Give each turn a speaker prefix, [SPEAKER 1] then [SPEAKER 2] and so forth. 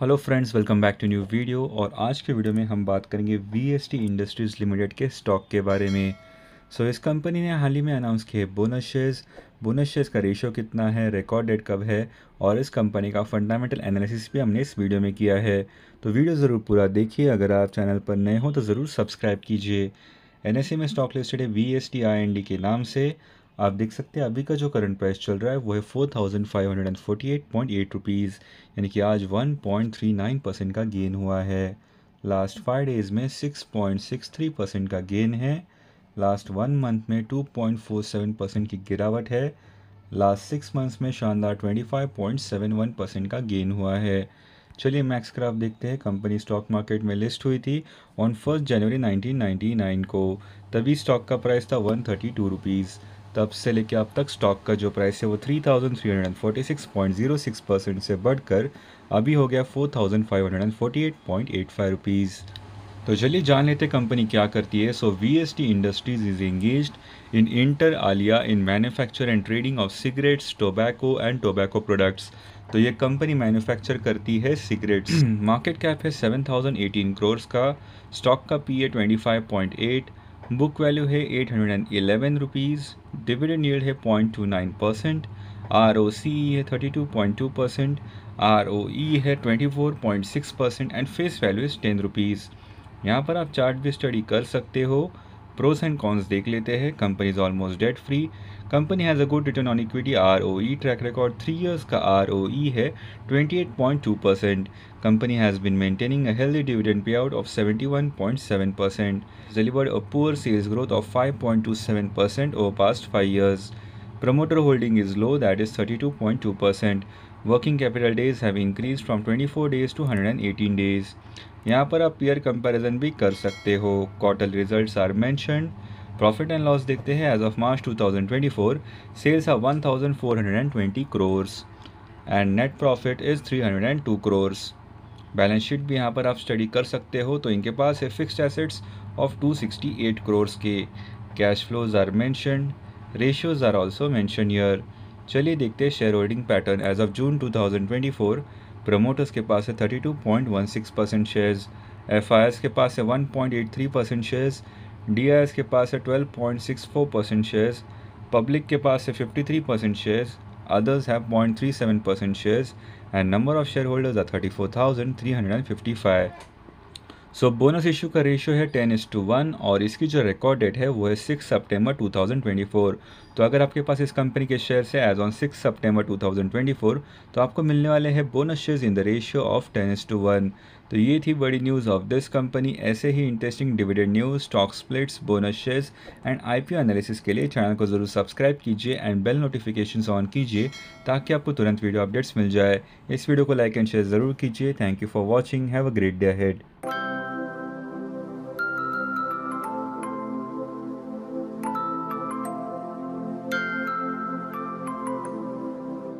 [SPEAKER 1] hello friends welcome back to new video और आज के वीडियो में हम बात करेंगे वी इंडस्ट्रीज़ लिमिटेड के स्टॉक के बारे में सो so, इस कंपनी ने हाल ही में अनाउंस किए बोनस शेयर्स बोनस शेयर्स का रेशियो कितना है रिकॉर्ड डेट कब है और इस कंपनी का फंडामेंटल एनालिसिस भी हमने इस वीडियो में किया है तो वीडियो ज़रूर पूरा देखिए अगर आप चैनल पर नए हो तो ज़रूर सब्सक्राइब कीजिए एन e में स्टॉक लिस्टेड है वी एस के नाम से आप देख सकते हैं अभी का जो करंट प्राइस चल रहा है वो है four thousand five hundred and forty eight point eight rupees यानी कि आज one point three nine percent का गेन हुआ है लास्ट फाइव डेज़ में six point six three percent का गेन है लास्ट वन मंथ में two point four seven percent की गिरावट है लास्ट सिक्स मंथ्स में शानदार twenty five point seven one percent का गेन हुआ है चलिए मैक्स क्राफ्ट देखते हैं कंपनी स्टॉक मार्केट में लिस्ट हुई थी ऑन फर्स्ट जनवरी 1999 को तभी स्टॉक का प्राइस था वन थर्टी टू रुपीज़ तब से लेके अब तक स्टॉक का जो प्राइस है वो 3,346.06 परसेंट से बढ़कर अभी हो गया 4,548.85 रुपीस तो चलिए जान लेते कंपनी क्या करती है so V S T Industries is engage in inter alia in manufacture and trading of cigarettes tobacco and tobacco products तो ये कंपनी मैन्युफैक्चर करती है सिगरेट्स मार्केट कैप है 7,018 करोड़ का स्टॉक का पी है एट बुक वैल्यू है at hundred and eleven rupees dividend yield है point two nine percent R O C है thirty two point two percent R O E है twenty four point six percent and face value is ten rupees यहाँ पर आप chart भी study कर सकते हो प्रोस एंड कॉन्स देख लेते हैं company is almost debt free company has a good return on equity R O E track record three years का आर ओ ई है twenty eight point two percent company has been maintaining a healthy dividend pay out of seven percent delivered a poor sales growth of seven percent over past five years that is thirty two point two percent working capital days have increase from 24 days to 118 days यहाँ पर आप peer comparison भी कर सकते हो quarter results are mention profit and loss देखते हैं as of March 2024 sales and 1420 crores and net profit is 302 crores balance sheet भी यहाँ पर आप स्टडी कर सकते हो तो इनके पास है फिक्स्ड एसेट्स ऑफ 268 करोर्स के cash flows are mention ratios are also mention year चलिए देखते हैं shareholding pattern as of June 2024 promoters के पास है 32.16 परसेंट शेयर्स एफ के पास है 1.83 परसेंट शेयर्स डी के पास है 12.64 परसेंट शेयर्स पब्लिक के पास है 53 percent shares others have 0.37% shares and number of shareholders are 34355 so bonus issue का रेशियो है टेन इस टू वन और इसकी जो रिकॉर्ड डेट है वो है six two thousand twenty four तो अगर आपके पास इस कंपनी के शेयर्स है as on six two thousand twenty four तो आपको मिलने वाले हैं bonus shares in the ratio of ten is to one तो ये थी बड़ी न्यूज़ ऑफ दिस कंपनी ऐसे ही interesting dividend news stock splits bonus shares and IPO analysis के लिए चैनल को ज़रूर सब्सक्राइब कीजिए एंड बेल नोटिफिकेशन ऑन कीजिए ताकि आपको तुरंत वीडियो अपडेट्स मिल जाए इस वीडियो को लाइक एंड शेयर ज़रूर कीजिए thank you for watching have a great day head